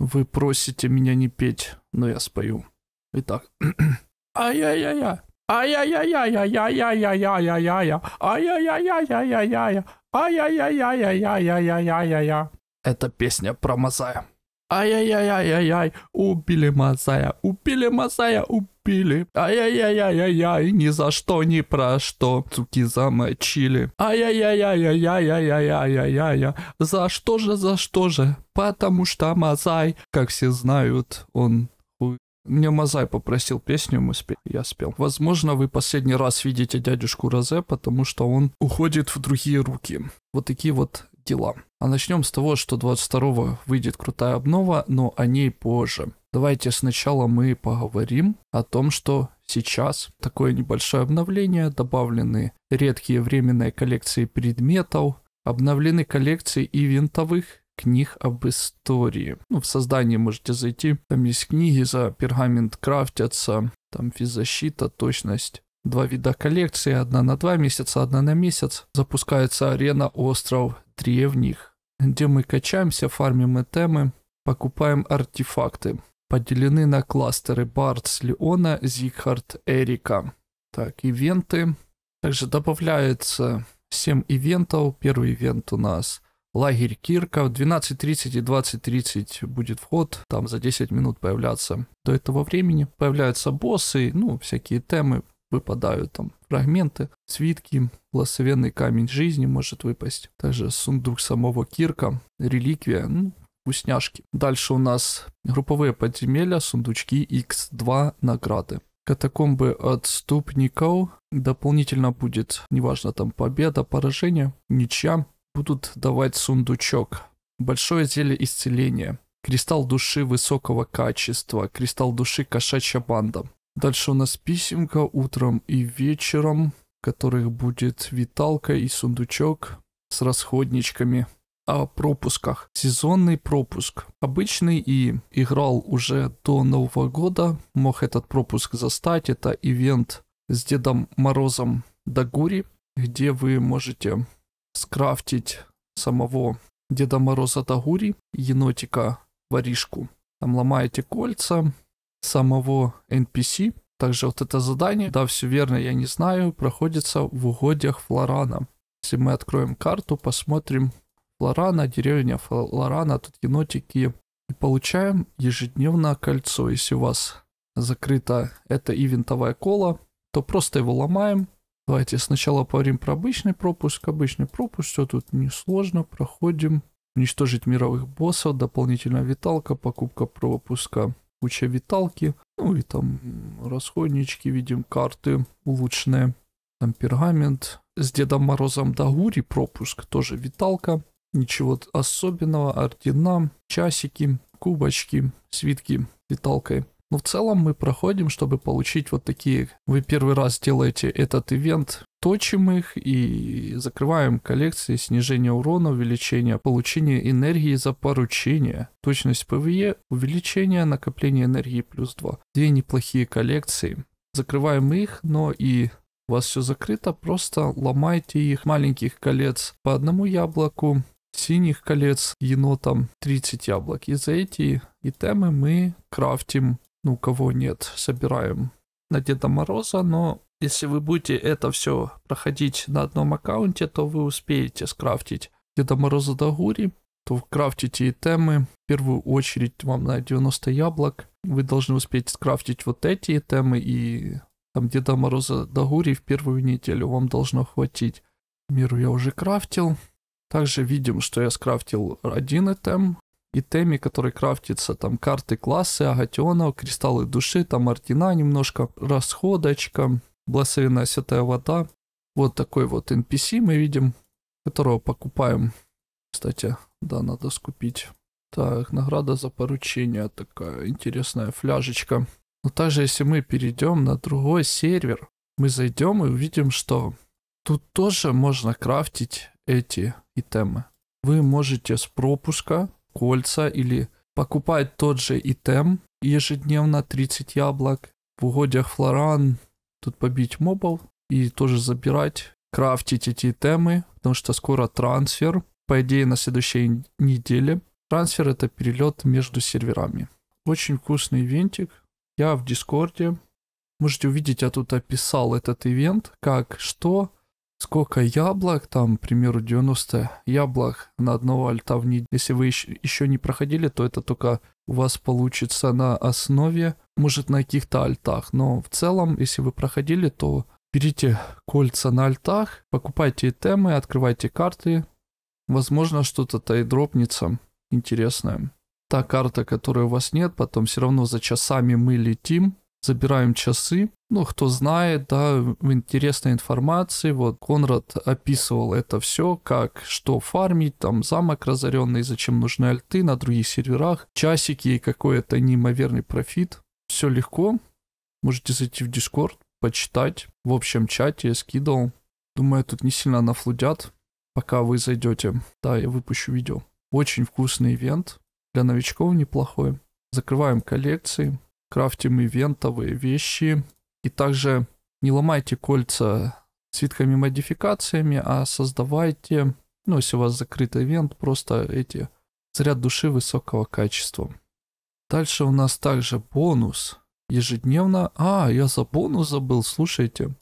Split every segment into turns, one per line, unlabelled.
Вы просите меня не петь, но я спою. Итак. Ай-яй-яй-яй. Ай-яй-яй-яй-яй-яй-яй-яй-яй-яй. Ай-яй-яй-яй-яй-яй-яй. Ай-яй-яй-яй-яй-яй-яй-яй-яй. Это песня про Мазая. Ай-яй-яй-яй-яй, убили Мазая, убили Мазая, убили. Ай-яй-яй-яй-яй, ни за что, ни про что. Цуки замочили. Ай-яй-яй-яй-яй-яй-яй-яй-яй-яй. За что же, за что же? Потому что Мазай, как все знают, он мне Мазай попросил песню, мы спе... я спел. Возможно, вы последний раз видите дядюшку Розе, потому что он уходит в другие руки. Вот такие вот дела. А начнем с того, что 22-го выйдет крутая обнова, но о ней позже. Давайте сначала мы поговорим о том, что сейчас такое небольшое обновление, добавлены редкие временные коллекции предметов, обновлены коллекции и винтовых книг об истории. Ну, в создании можете зайти, там есть книги за пергамент крафтятся, там физзащита, точность. Два вида коллекции, одна на два месяца, одна на месяц. Запускается арена Остров древних, где мы качаемся, фармим этемы, покупаем артефакты. Поделены на кластеры Бардс Леона, Зигхард Эрика. Так, ивенты. Также добавляется 7 ивентов. Первый ивент у нас лагерь Кирка. В 12.30 и 20.30 будет вход. Там за 10 минут появляться. До этого времени появляются боссы, ну, всякие темы, выпадают там фрагменты. Свитки, благословенный камень жизни может выпасть. Также сундук самого Кирка, реликвия, ну, вкусняшки. Дальше у нас групповые подземелья, сундучки, X2 награды. Катакомбы отступников. Дополнительно будет, неважно, там победа, поражение, ничья. Будут давать сундучок. Большое зелье исцеления. Кристалл души высокого качества. Кристалл души кошачья банда. Дальше у нас писемка утром и вечером, которых будет виталка и сундучок с расходничками. О пропусках. Сезонный пропуск. Обычный и играл уже до Нового года. Мог этот пропуск застать. Это ивент с Дедом Морозом Дагури, где вы можете скрафтить самого Деда Мороза Дагури, енотика, воришку. Там ломаете кольца, самого NPC. Также вот это задание, да, все верно, я не знаю, проходится в угодьях Флорана. Если мы откроем карту, посмотрим Флорана, деревня Флорана, тут енотики. И получаем ежедневное кольцо. Если у вас закрыто это ивентовое коло, то просто его ломаем. Давайте сначала поговорим про обычный пропуск. Обычный пропуск, все тут несложно, проходим. Уничтожить мировых боссов, дополнительная виталка, покупка пропуска куча виталки, ну и там расходнички, видим карты улучшенные, там пергамент. С Дедом Морозом Дагури пропуск, тоже виталка. Ничего особенного, ордена, часики, кубочки, свитки с виталкой. Но в целом мы проходим, чтобы получить вот такие... Вы первый раз делаете этот ивент, точим их и закрываем коллекции, снижение урона, увеличение, получения энергии за поручение, точность ПВЕ, увеличение, накопления энергии плюс 2. Две неплохие коллекции. Закрываем их, но и у вас все закрыто, просто ломайте их маленьких колец по одному яблоку, синих колец енотом 30 яблок. И за эти итемы мы крафтим ну, кого нет, собираем на Деда Мороза, но если вы будете это все проходить на одном аккаунте, то вы успеете скрафтить Деда Мороза до Гури, то крафтите и темы. В первую очередь вам на 90 яблок. Вы должны успеть скрафтить вот эти темы и там Деда Мороза до Гури в первую неделю вам должно хватить. Миру я уже крафтил. Также видим, что я скрафтил один этем, и теме, которая крафтится, там карты классы, агатионов, кристаллы души, там ордена немножко, расходочка, благословенная святая вода. Вот такой вот NPC мы видим, которого покупаем. Кстати, да, надо скупить. Так, награда за поручение, такая интересная фляжечка. Но также, если мы перейдем на другой сервер, мы зайдем и увидим, что тут тоже можно крафтить эти итемы. Вы можете с пропуска кольца или покупать тот же итем ежедневно 30 яблок. В угодьях Флоран тут побить мобов и тоже забирать, крафтить эти темы, потому что скоро трансфер, по идее на следующей неделе. Трансфер это перелет между серверами. Очень вкусный винтик. Я в Дискорде. Можете увидеть, я тут описал этот ивент, как, что, сколько яблок, там, к примеру, 90 яблок на одного альта в неделю. Если вы еще, еще не проходили, то это только у вас получится на основе, может, на каких-то альтах. Но в целом, если вы проходили, то берите кольца на альтах, покупайте темы, открывайте карты. Возможно, что-то-то и интересное. Та карта, которой у вас нет, потом все равно за часами мы летим, забираем часы, ну, кто знает, да, интересной информации. Вот Конрад описывал это все, как что фармить, там замок разоренный, зачем нужны альты на других серверах, часики и какой-то неимоверный профит. Все легко. Можете зайти в Discord, почитать. В общем чате я скидывал. Думаю, тут не сильно нафлудят, пока вы зайдете. Да, я выпущу видео. Очень вкусный ивент. Для новичков неплохой. Закрываем коллекции. Крафтим ивентовые вещи. И также не ломайте кольца свитками модификациями, а создавайте, ну, если у вас закрыт ивент, просто эти заряд души высокого качества. Дальше у нас также бонус. Ежедневно... А, я за бонус забыл, слушайте.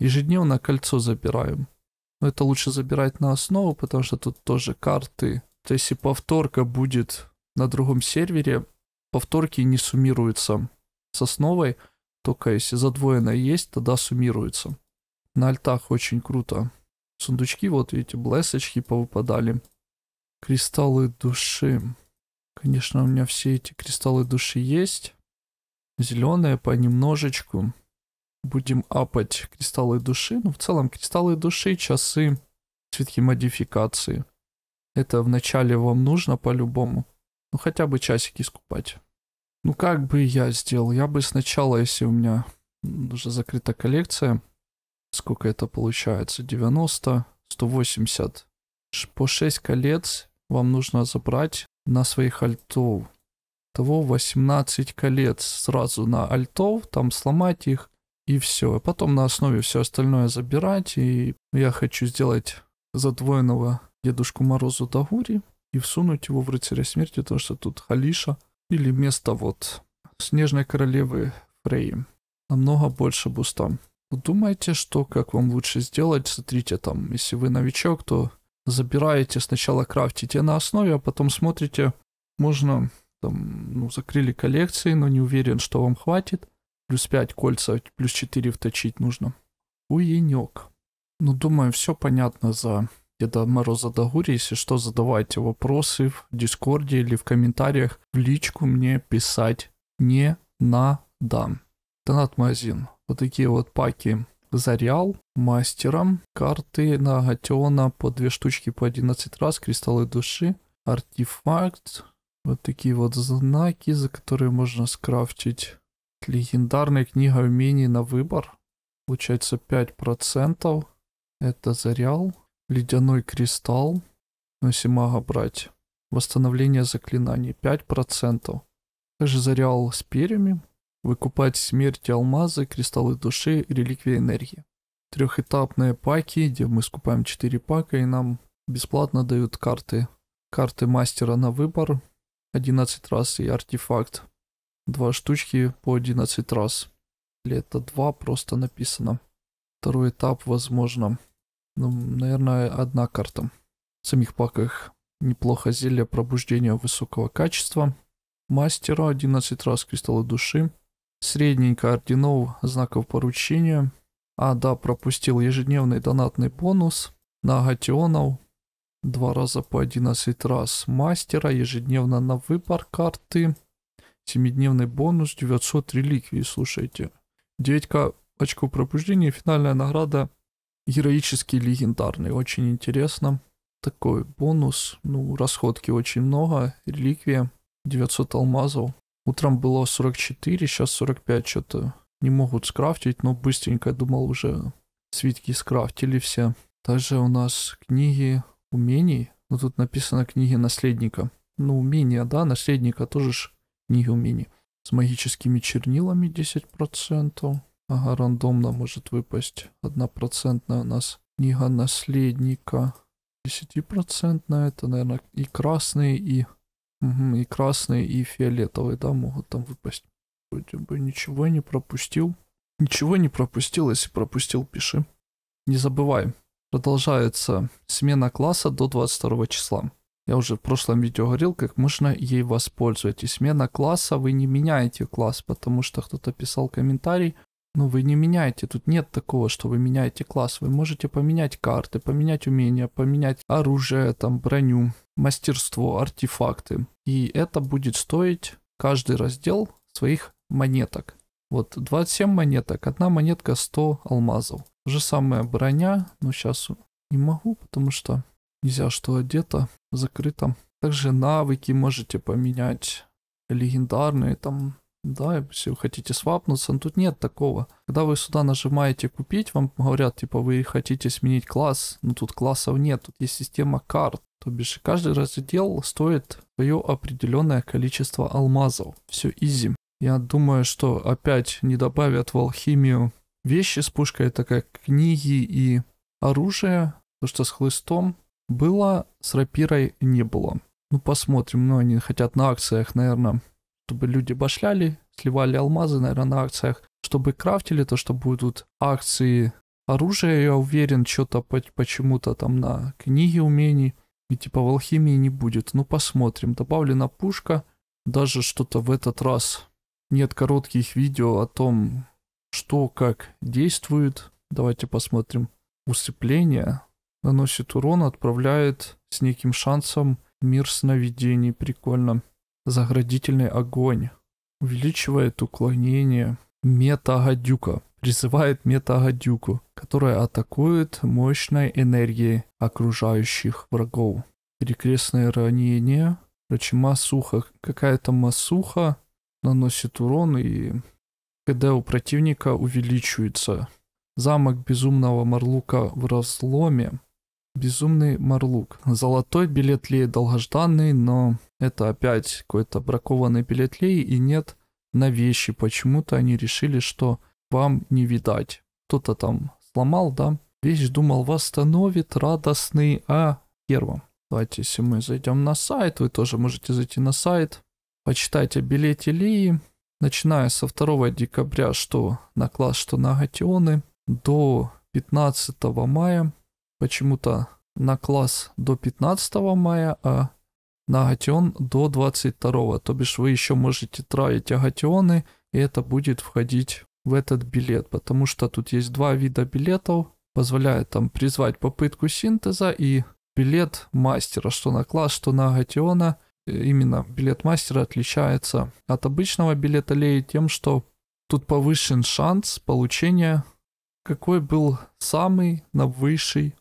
Ежедневно кольцо забираем. Но это лучше забирать на основу, потому что тут тоже карты. То есть, если повторка будет на другом сервере, повторки не суммируются с основой, только если задвоенное есть, тогда суммируется. На альтах очень круто. Сундучки, вот видите, блесочки повыпадали. Кристаллы души. Конечно, у меня все эти кристаллы души есть. Зеленые понемножечку. Будем апать кристаллы души. Ну, в целом, кристаллы души, часы, цветки модификации. Это вначале вам нужно по-любому. Ну, хотя бы часики скупать. Ну, как бы я сделал? Я бы сначала, если у меня уже закрыта коллекция, сколько это получается? 90, 180. По 6 колец вам нужно забрать на своих альтов. Того 18 колец сразу на альтов, там сломать их и все. А потом на основе все остальное забирать. И я хочу сделать задвоенного Дедушку Морозу Дагури и всунуть его в Рыцаря Смерти, потому что тут Халиша – или место вот Снежной Королевы Фрейм. Намного больше буста. Вы думаете, что как вам лучше сделать? Смотрите там, если вы новичок, то забираете сначала крафтите на основе, а потом смотрите, можно там, ну, закрыли коллекции, но не уверен, что вам хватит. Плюс 5 кольца, плюс 4 вточить нужно. Уенек. Ну, думаю, все понятно за Деда Мороза Дагури. Если что, задавайте вопросы в Дискорде или в комментариях. В личку мне писать не надо. Донат-магазин. Вот такие вот паки. Зарял, мастером, карты на Гатиона по две штучки по 11 раз, кристаллы души, артефакт, вот такие вот знаки, за которые можно скрафтить. Легендарная книга умений на выбор. Получается 5%. Это зарял. Ледяной кристалл. Носимага брать. Восстановление заклинаний 5%. Также зареал с перьями. Выкупать смерти алмазы, кристаллы души, реликвии энергии. Трехэтапные паки, где мы скупаем 4 пака и нам бесплатно дают карты. Карты мастера на выбор. 11 раз и артефакт. Два штучки по 11 раз. Или это два просто написано. Второй этап возможно. Ну, наверное, одна карта. В самих паках неплохо зелье пробуждения высокого качества. Мастера 11 раз кристаллы души. Средненько орденов знаков поручения. А, да, пропустил ежедневный донатный бонус на агатионов. Два раза по 11 раз мастера, ежедневно на выбор карты. Семидневный бонус, 900 реликвий, слушайте. Девятька очков пробуждения, финальная награда героический, легендарный. Очень интересно. Такой бонус. Ну, расходки очень много. Реликвия 900 алмазов. Утром было 44, сейчас 45 что-то. Не могут скрафтить, но быстренько, думал, уже свитки скрафтили все. Также у нас книги умений. Ну, тут написано книги наследника. Ну, умения, да, наследника тоже ж книги умений. С магическими чернилами 10%. Ага, рандомно может выпасть. Однопроцентная у нас книга наследника. 10% это, наверное, и красные, и... Угу, и красные, и фиолетовые, да, могут там выпасть. Вроде бы ничего не пропустил. Ничего не пропустил, если пропустил, пиши. Не забывай, продолжается смена класса до 22 числа. Я уже в прошлом видео говорил, как можно ей воспользоваться. смена класса, вы не меняете класс, потому что кто-то писал комментарий, но «Ну, вы не меняете, тут нет такого, что вы меняете класс. Вы можете поменять карты, поменять умения, поменять оружие, там, броню, мастерство, артефакты. И это будет стоить каждый раздел своих монеток. Вот 27 монеток, одна монетка 100 алмазов. То же самое броня, но сейчас не могу, потому что нельзя, что одето, закрыто. Также навыки можете поменять, легендарные там да, если вы хотите свапнуться, но тут нет такого. Когда вы сюда нажимаете купить, вам говорят, типа, вы хотите сменить класс, но тут классов нет, тут есть система карт. То бишь, каждый раздел стоит свое определенное количество алмазов. Все изи. Я думаю, что опять не добавят в алхимию вещи с пушкой, это как книги и оружие, то, что с хлыстом было, с рапирой не было. Ну, посмотрим, но ну, они хотят на акциях, наверное, чтобы люди башляли, сливали алмазы, наверное, на акциях, чтобы крафтили, то что будут акции оружия, я уверен, что-то почему-то там на книги умений, и типа в алхимии не будет. Ну, посмотрим. Добавлена пушка, даже что-то в этот раз нет коротких видео о том, что как действует. Давайте посмотрим. Усыпление наносит урон, отправляет с неким шансом мир сновидений. Прикольно. Заградительный огонь увеличивает уклонение мета-гадюка, призывает мета-гадюку, которая атакует мощной энергией окружающих врагов. Перекрестное ранение, короче, масуха, какая-то масуха наносит урон и КД у противника увеличивается. Замок безумного Марлука в разломе Безумный Марлук. Золотой билет ли долгожданный, но это опять какой-то бракованный билет ли и нет на вещи. Почему-то они решили, что вам не видать. Кто-то там сломал, да? Вещь думал, восстановит радостный а первом. Давайте, если мы зайдем на сайт, вы тоже можете зайти на сайт, почитайте о билете Лии, начиная со 2 декабря, что на класс, что на агатионы, до 15 мая почему-то на класс до 15 мая, а на агатион до 22. То бишь вы еще можете тратить агатионы, и это будет входить в этот билет, потому что тут есть два вида билетов, позволяет там призвать попытку синтеза и билет мастера, что на класс, что на агатиона. Э, именно билет мастера отличается от обычного билета леи тем, что тут повышен шанс получения, какой был самый на высший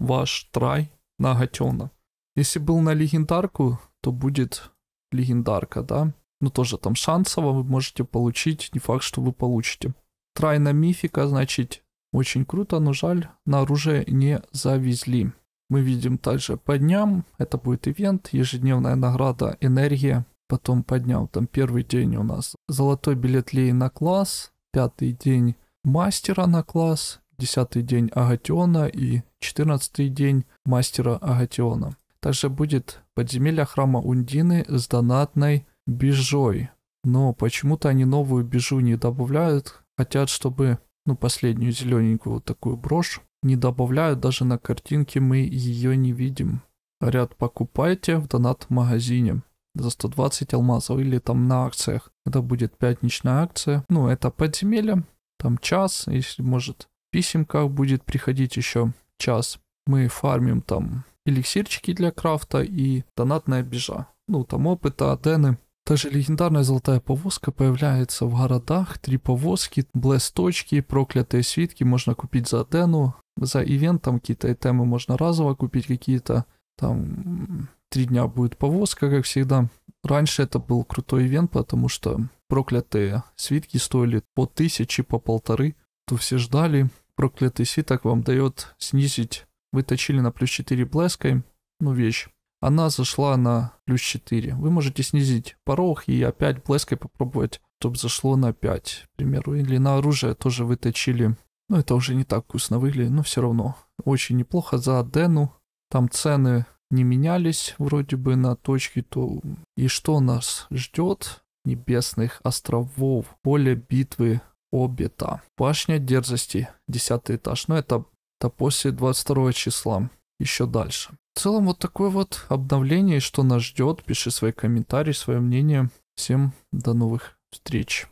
ваш трай на Гатена. Если был на легендарку, то будет легендарка, да? Ну тоже там шансово вы можете получить, не факт, что вы получите. Трай на мифика, значит, очень круто, но жаль, на оружие не завезли. Мы видим также по дням, это будет ивент, ежедневная награда «Энергия». Потом по дням, там первый день у нас золотой билет лей на класс, пятый день мастера на класс, десятый день Агатиона и 14 день мастера Агатиона. Также будет подземелье храма Ундины с донатной бижой. Но почему-то они новую бижу не добавляют. Хотят, чтобы ну, последнюю зелененькую вот такую брошь не добавляют. Даже на картинке мы ее не видим. Ряд покупайте в донат магазине за 120 алмазов или там на акциях. Это будет пятничная акция. Ну, это подземелье, там час, если может, в писемках будет приходить еще час мы фармим там эликсирчики для крафта и донатная бежа. Ну, там опыта, адены. Даже легендарная золотая повозка появляется в городах. Три повозки, блесточки, проклятые свитки можно купить за адену. За ивентом какие-то темы можно разово купить какие-то. Там три дня будет повозка, как всегда. Раньше это был крутой ивент, потому что проклятые свитки стоили по тысяче, по полторы. То все ждали, проклятый свиток вам дает снизить. Вы точили на плюс 4 плеской, ну вещь. Она зашла на плюс 4. Вы можете снизить порог и опять плеской попробовать, чтобы зашло на 5, к примеру. Или на оружие тоже выточили. точили. Ну это уже не так вкусно выглядит, но все равно. Очень неплохо за Адену. Там цены не менялись вроде бы на точке, то и что нас ждет небесных островов, поле битвы Обета. Башня дерзости, 10 этаж. Но ну, это, это после 22 числа, еще дальше. В целом вот такое вот обновление, что нас ждет. Пиши свои комментарии, свое мнение. Всем до новых встреч.